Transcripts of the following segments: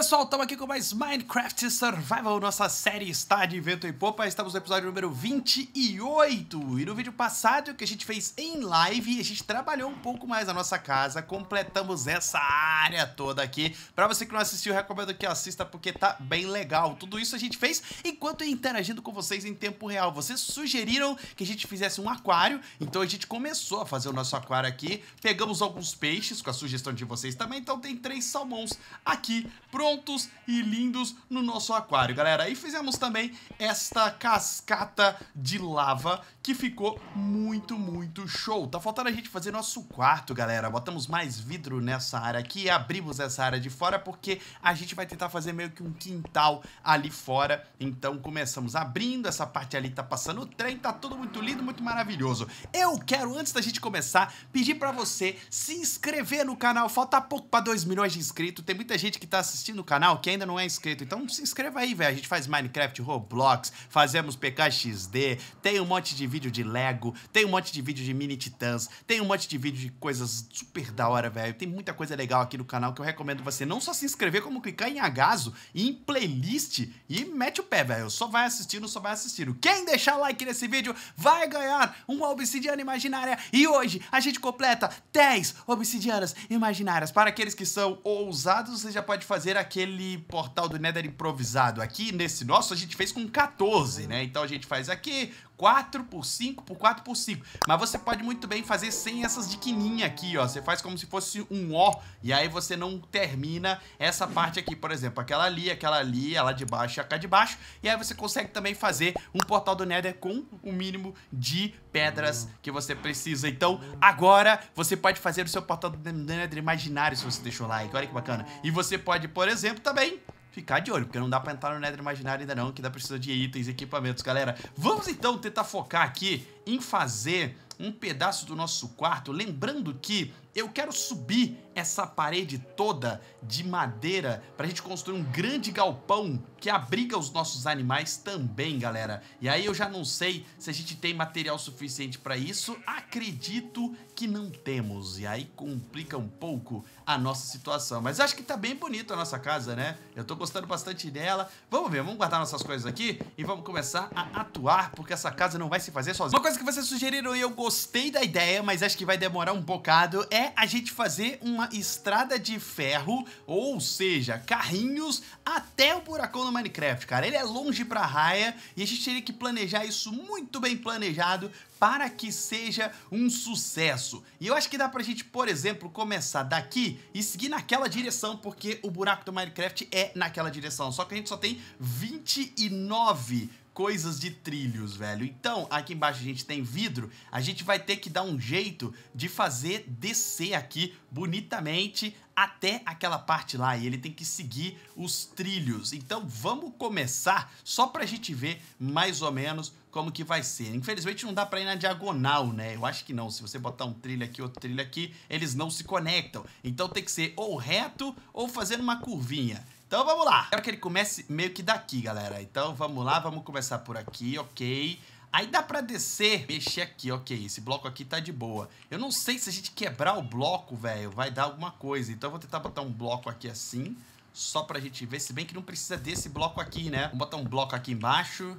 pessoal, estamos aqui com mais Minecraft Survival, nossa série está de vento e popa, estamos no episódio número 28 e no vídeo passado que a gente fez em live, a gente trabalhou um pouco mais a nossa casa, completamos essa área toda aqui, pra você que não assistiu, recomendo que assista porque tá bem legal, tudo isso a gente fez enquanto interagindo com vocês em tempo real, vocês sugeriram que a gente fizesse um aquário, então a gente começou a fazer o nosso aquário aqui, pegamos alguns peixes com a sugestão de vocês também, então tem três salmões aqui pro prontos e lindos no nosso aquário, galera. E fizemos também esta cascata de lava que ficou muito, muito show. Tá faltando a gente fazer nosso quarto, galera. Botamos mais vidro nessa área aqui, e abrimos essa área de fora porque a gente vai tentar fazer meio que um quintal ali fora. Então começamos abrindo, essa parte ali tá passando o trem, tá tudo muito lindo, muito maravilhoso. Eu quero, antes da gente começar, pedir pra você se inscrever no canal. Falta pouco pra 2 milhões de inscritos, tem muita gente que tá assistindo no canal que ainda não é inscrito, então se inscreva aí, velho. A gente faz Minecraft, Roblox, fazemos PKXD, tem um monte de vídeo de Lego, tem um monte de vídeo de Mini Titãs, tem um monte de vídeo de coisas super da hora, velho. Tem muita coisa legal aqui no canal que eu recomendo você não só se inscrever, como clicar em agaso, em playlist e mete o pé, velho. Só vai assistindo, só vai assistindo. Quem deixar o like nesse vídeo vai ganhar uma obsidiana imaginária e hoje a gente completa 10 obsidianas imaginárias. Para aqueles que são ousados, você já pode fazer aqui aquele portal do Nether improvisado. Aqui, nesse nosso, a gente fez com 14, né? Então a gente faz aqui 4 por 5 por 4 por 5. Mas você pode muito bem fazer sem essas quininha aqui, ó. Você faz como se fosse um O e aí você não termina essa parte aqui, por exemplo. Aquela ali, aquela ali, ela de baixo, a cá de baixo. E aí você consegue também fazer um portal do Nether com o um mínimo de pedras que você precisa. Então, agora você pode fazer o seu portal do Nether imaginário se você deixou o like. Olha que bacana. E você pode, por exemplo, também ficar de olho, porque não dá pra entrar no Nether imaginário ainda não, que dá precisa de itens e equipamentos, galera. Vamos então tentar focar aqui em fazer um pedaço do nosso quarto, lembrando que eu quero subir essa parede toda de madeira para a gente construir um grande galpão que abriga os nossos animais também, galera. E aí eu já não sei se a gente tem material suficiente para isso, acredito que não temos. E aí complica um pouco a nossa situação. Mas acho que tá bem bonito a nossa casa, né? Eu tô gostando bastante dela. Vamos ver, vamos guardar nossas coisas aqui e vamos começar a atuar, porque essa casa não vai se fazer sozinha. Uma coisa que vocês sugeriram e eu gostei da ideia, mas acho que vai demorar um bocado, é a gente fazer um uma estrada de ferro, ou seja, carrinhos, até o buracão no Minecraft, cara. Ele é longe pra raia e a gente teria que planejar isso muito bem planejado para que seja um sucesso. E eu acho que dá pra gente, por exemplo, começar daqui e seguir naquela direção, porque o buraco do Minecraft é naquela direção. Só que a gente só tem 29 coisas de trilhos, velho. Então, aqui embaixo a gente tem vidro, a gente vai ter que dar um jeito de fazer descer aqui bonitamente até aquela parte lá e ele tem que seguir os trilhos. Então vamos começar só pra gente ver mais ou menos como que vai ser. Infelizmente não dá pra ir na diagonal, né? Eu acho que não. Se você botar um trilho aqui, outro trilho aqui, eles não se conectam. Então tem que ser ou reto ou fazendo uma curvinha. Então vamos lá. Quero que ele comece meio que daqui, galera. Então vamos lá, vamos começar por aqui, ok. Aí dá pra descer, mexer aqui, ok, esse bloco aqui tá de boa. Eu não sei se a gente quebrar o bloco, velho, vai dar alguma coisa. Então eu vou tentar botar um bloco aqui assim, só pra gente ver. Se bem que não precisa desse bloco aqui, né? Vamos botar um bloco aqui embaixo.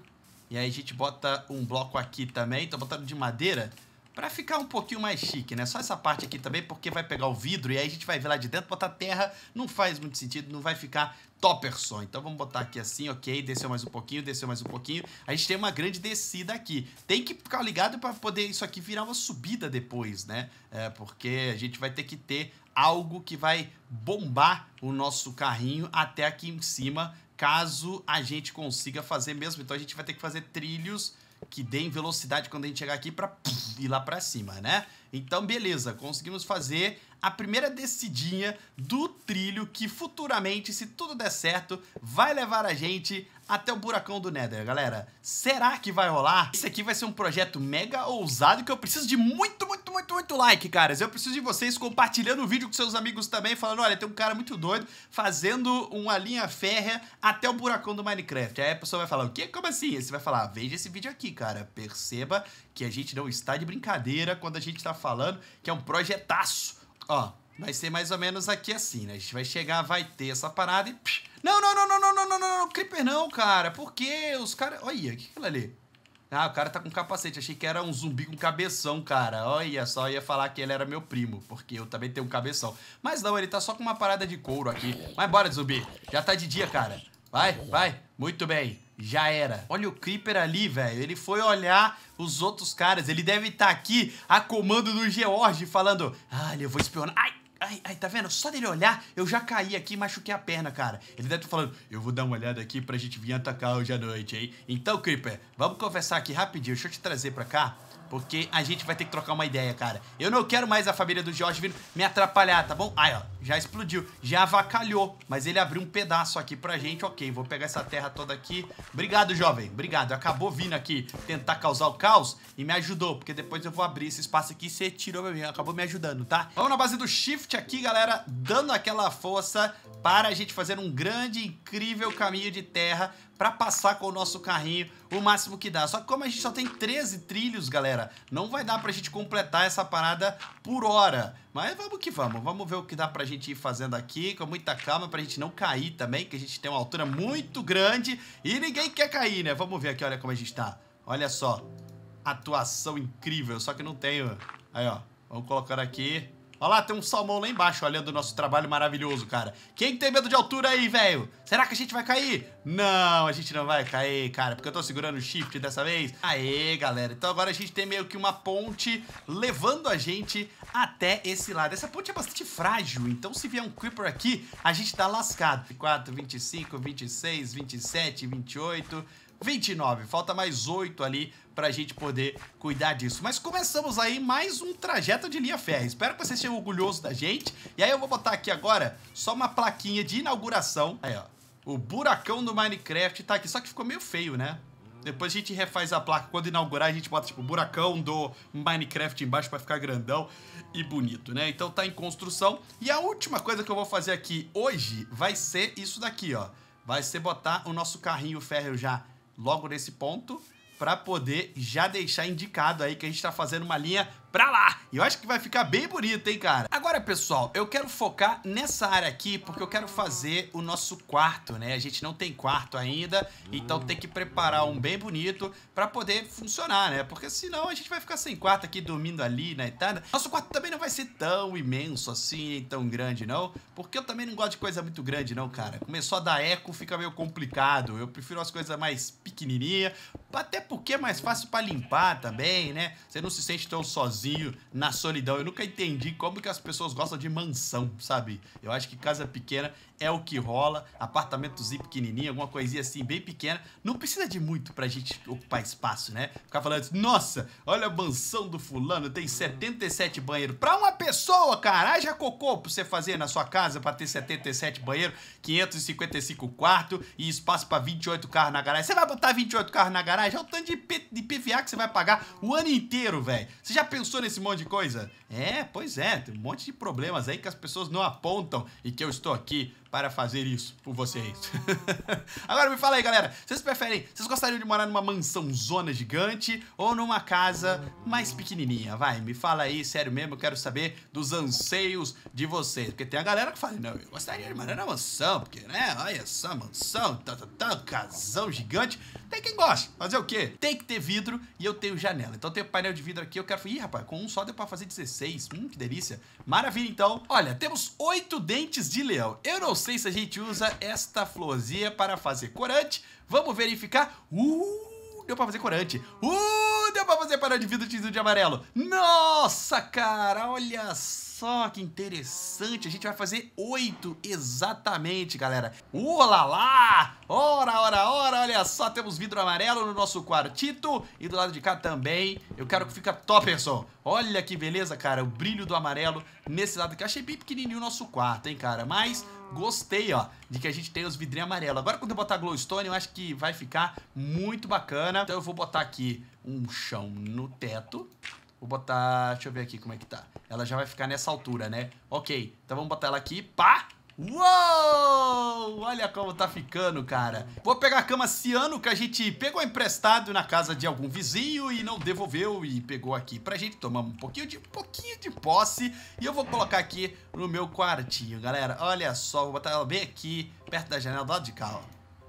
E aí a gente bota um bloco aqui também. Tô botando de madeira. Pra ficar um pouquinho mais chique, né? Só essa parte aqui também, porque vai pegar o vidro e aí a gente vai ver lá de dentro, botar terra, não faz muito sentido, não vai ficar topper só. Então vamos botar aqui assim, ok, desceu mais um pouquinho, desceu mais um pouquinho. A gente tem uma grande descida aqui. Tem que ficar ligado para poder isso aqui virar uma subida depois, né? É, porque a gente vai ter que ter algo que vai bombar o nosso carrinho até aqui em cima, caso a gente consiga fazer mesmo. Então a gente vai ter que fazer trilhos que deem velocidade quando a gente chegar aqui para ir lá para cima, né? Então, beleza, conseguimos fazer a primeira descidinha do trilho que futuramente, se tudo der certo, vai levar a gente até o buracão do Nether, galera. Será que vai rolar? Esse aqui vai ser um projeto mega ousado que eu preciso de muito, muito, muito, muito like, caras. Eu preciso de vocês compartilhando o vídeo com seus amigos também, falando, olha, tem um cara muito doido fazendo uma linha férrea até o buracão do Minecraft. Aí a pessoa vai falar, o quê? Como assim? E você vai falar, ah, veja esse vídeo aqui, cara. Perceba que a gente não está de brincadeira quando a gente está falando, que é um projetaço. Ó, vai ser mais ou menos aqui assim, né? A gente vai chegar, vai ter essa parada e... Não, não, não, não, não, não, não, não, não, Creeper não, cara. Por quê? Os caras... Olha, o que é aquilo ali? Ah, o cara tá com capacete. Achei que era um zumbi com cabeção, cara. Olha só, ia falar que ele era meu primo, porque eu também tenho um cabeção. Mas não, ele tá só com uma parada de couro aqui. Vai embora, zumbi. Já tá de dia, cara. Vai, vai. Muito bem já era. Olha o Creeper ali, velho. Ele foi olhar os outros caras. Ele deve estar tá aqui a comando do George falando: Ah, eu vou espionar. Ai! Ai, ai, tá vendo? Só dele olhar, eu já caí aqui e machuquei a perna, cara. Ele deve estar tá falando, eu vou dar uma olhada aqui pra gente vir atacar hoje à noite, hein? Então, Creeper, vamos conversar aqui rapidinho. Deixa eu te trazer pra cá porque a gente vai ter que trocar uma ideia, cara. Eu não quero mais a família do Jorge vindo me atrapalhar, tá bom? Aí, ó, já explodiu, já avacalhou. Mas ele abriu um pedaço aqui pra gente. Ok, vou pegar essa terra toda aqui. Obrigado, jovem. Obrigado. Acabou vindo aqui tentar causar o caos e me ajudou. Porque depois eu vou abrir esse espaço aqui e você tirou meu Acabou me ajudando, tá? Vamos na base do shift aqui, galera. Dando aquela força para a gente fazer um grande, incrível caminho de terra para passar com o nosso carrinho o máximo que dá. Só que como a gente só tem 13 trilhos, galera, não vai dar pra gente completar essa parada por hora. Mas vamos que vamos, vamos ver o que dá pra gente ir fazendo aqui com muita calma pra gente não cair também, que a gente tem uma altura muito grande e ninguém quer cair, né? Vamos ver aqui, olha como a gente tá. Olha só, atuação incrível, só que não tenho... Aí, ó, vamos colocar aqui... Olha lá, tem um salmão lá embaixo olhando o nosso trabalho maravilhoso, cara. Quem tem medo de altura aí, velho? Será que a gente vai cair? Não, a gente não vai cair, cara, porque eu tô segurando o shift dessa vez. Aê, galera. Então agora a gente tem meio que uma ponte levando a gente até esse lado. Essa ponte é bastante frágil, então se vier um Creeper aqui, a gente tá lascado. 24, 25, 26, 27, 28... 29. Falta mais 8 ali para a gente poder cuidar disso. Mas começamos aí mais um trajeto de linha férrea. Espero que vocês estejam orgulhosos da gente. E aí eu vou botar aqui agora só uma plaquinha de inauguração. Aí, ó. O buracão do Minecraft tá aqui. Só que ficou meio feio, né? Depois a gente refaz a placa. Quando inaugurar, a gente bota, tipo, o buracão do Minecraft embaixo para ficar grandão e bonito, né? Então tá em construção. E a última coisa que eu vou fazer aqui hoje vai ser isso daqui, ó. Vai ser botar o nosso carrinho férreo já logo nesse ponto para poder já deixar indicado aí que a gente está fazendo uma linha pra lá. E eu acho que vai ficar bem bonito, hein, cara? Agora, pessoal, eu quero focar nessa área aqui porque eu quero fazer o nosso quarto, né? A gente não tem quarto ainda, então tem que preparar um bem bonito pra poder funcionar, né? Porque senão a gente vai ficar sem quarto aqui, dormindo ali na né, etada. Nosso quarto também não vai ser tão imenso assim, tão grande, não. Porque eu também não gosto de coisa muito grande, não, cara. Começou a dar eco, fica meio complicado. Eu prefiro as coisas mais pequenininhas, até porque é mais fácil pra limpar também, né? Você não se sente tão sozinho sozinho, na solidão. Eu nunca entendi como que as pessoas gostam de mansão, sabe? Eu acho que casa pequena é o que rola, apartamentozinho pequenininho, alguma coisinha assim bem pequena. Não precisa de muito pra gente ocupar espaço, né? Ficar falando assim, nossa, olha a mansão do fulano, tem 77 banheiros. Pra uma pessoa, cara, já cocô pra você fazer na sua casa pra ter 77 banheiros, 555 quartos e espaço pra 28 carros na garagem. Você vai botar 28 carros na garagem? Olha é o tanto de, P de PVA que você vai pagar o ano inteiro, velho. Você já pensou pensou nesse monte de coisa? É, pois é, tem um monte de problemas aí que as pessoas não apontam e que eu estou aqui para fazer isso por vocês. Agora me fala aí, galera. Vocês preferem, vocês gostariam de morar numa mansão zona gigante ou numa casa mais pequenininha? Vai, me fala aí, sério mesmo, eu quero saber dos anseios de vocês. Porque tem a galera que fala, não, eu gostaria de morar numa mansão, porque, né, olha só, mansão, tá, tá, tá, casão gigante. Tem quem gosta, fazer o quê? Tem que ter vidro e eu tenho janela. Então tem painel de vidro aqui, eu quero... Ih, rapaz, com um só deu pra fazer 16. Hum, que delícia. Maravilha, então. Olha, temos oito dentes de leão. Eu não sei se a gente usa esta florzinha para fazer corante. Vamos verificar. Uh, deu para fazer corante. Uh, deu para fazer para de vidro tinto de amarelo. Nossa, cara, olha só só que interessante, a gente vai fazer oito exatamente, galera. Olá Ora, ora, ora, olha só, temos vidro amarelo no nosso quartito e do lado de cá também. Eu quero que fica top, pessoal. Olha que beleza, cara, o brilho do amarelo nesse lado aqui. Achei bem pequenininho o nosso quarto, hein, cara, mas gostei, ó, de que a gente tem os vidrinhos amarelos. Agora quando eu botar glowstone, eu acho que vai ficar muito bacana. Então eu vou botar aqui um chão no teto. Vou botar, deixa eu ver aqui como é que tá. Ela já vai ficar nessa altura, né? Ok, então vamos botar ela aqui, pá! Uou! Olha como tá ficando, cara. Vou pegar a cama ciano que a gente pegou emprestado na casa de algum vizinho e não devolveu e pegou aqui pra gente tomar um pouquinho de um pouquinho de posse e eu vou colocar aqui no meu quartinho, galera. Olha só, vou botar ela bem aqui, perto da janela do lado de cá, ó.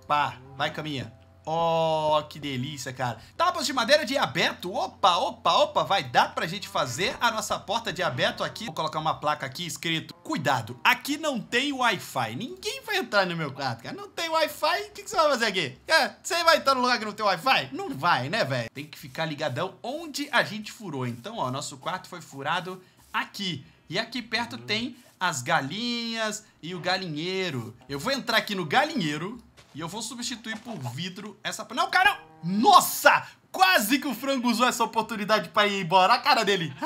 Pá, vai caminha. Oh, que delícia, cara. Tapas de madeira de aberto Opa, opa, opa. Vai dar pra gente fazer a nossa porta de aberto aqui. Vou colocar uma placa aqui escrito. Cuidado, aqui não tem Wi-Fi. Ninguém vai entrar no meu quarto, cara. Não tem Wi-Fi. O que, que, você vai fazer aqui? É, você vai entrar no lugar que não tem Wi-Fi? Não vai, né, velho? Tem que ficar ligadão onde a gente furou. Então, ó, nosso quarto foi furado aqui. E aqui perto tem as galinhas e o galinheiro. Eu vou entrar aqui no galinheiro e eu vou substituir por vidro essa... Não, cara! Nossa! Quase que o frango usou essa oportunidade pra ir embora. A cara dele.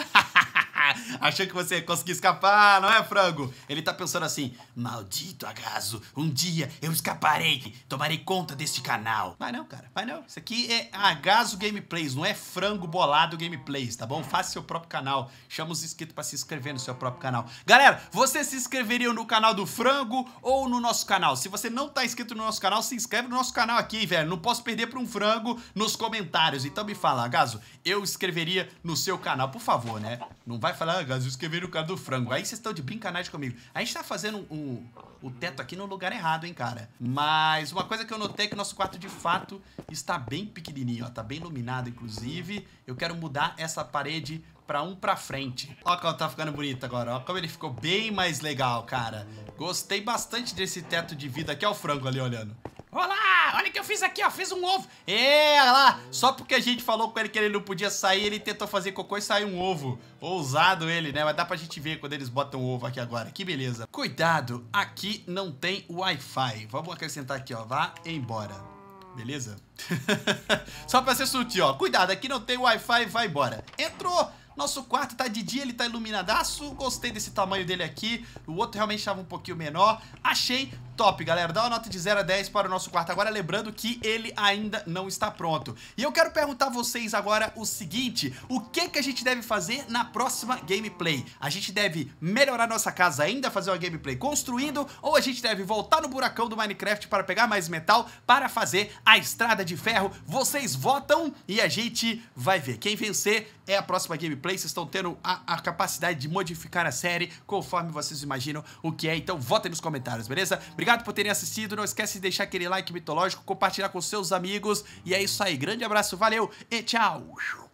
Achou que você ia conseguir escapar, não é, frango? Ele tá pensando assim: maldito agaso, um dia eu escaparei, tomarei conta deste canal. Mas não, cara, mas não. Isso aqui é agaso gameplays, não é frango bolado gameplays, tá bom? Faça seu próprio canal. Chama os inscritos pra se inscrever no seu próprio canal. Galera, vocês se inscreveriam no canal do frango ou no nosso canal? Se você não tá inscrito no nosso canal, se inscreve no nosso canal aqui, velho. Não posso perder pra um frango nos comentários. Então me fala, agaso, eu escreveria no seu canal, por favor, né? Não vai falar ah, Gás, escreveram o cara do frango. Aí vocês estão de brincanagem comigo. A gente tá fazendo o o teto aqui no lugar errado, hein, cara. Mas uma coisa que eu notei é que o nosso quarto, de fato, está bem pequenininho, ó. Tá bem iluminado, inclusive. Eu quero mudar essa parede pra um pra frente. Ó como tá ficando bonito agora, ó como ele ficou bem mais legal, cara. Gostei bastante desse teto de vida aqui, ó o frango ali olhando. Olha lá, olha o que eu fiz aqui, ó, fiz um ovo. É, olha lá, só porque a gente falou com ele que ele não podia sair, ele tentou fazer cocô e saiu um ovo. Ousado ele, né? Mas dá pra gente ver quando eles botam o ovo aqui agora, que beleza. Cuidado, aqui não tem Wi-Fi. Vamos acrescentar aqui, ó, vá embora beleza? Só pra ser sutil, ó. Cuidado, aqui não tem Wi-Fi, vai embora. Entrou! Nosso quarto tá de dia, ele tá iluminadaço. Gostei desse tamanho dele aqui. O outro realmente estava um pouquinho menor. Achei Top, galera. Dá uma nota de 0 a 10 para o nosso quarto agora, lembrando que ele ainda não está pronto. E eu quero perguntar a vocês agora o seguinte, o que que a gente deve fazer na próxima gameplay? A gente deve melhorar nossa casa ainda, fazer uma gameplay construindo, ou a gente deve voltar no buracão do Minecraft para pegar mais metal para fazer a estrada de ferro? Vocês votam e a gente vai ver. Quem vencer é a próxima gameplay, vocês estão tendo a, a capacidade de modificar a série conforme vocês imaginam o que é, então votem nos comentários, beleza? Obrigado Obrigado por terem assistido. Não esquece de deixar aquele like mitológico, compartilhar com seus amigos. E é isso aí. Grande abraço, valeu e tchau!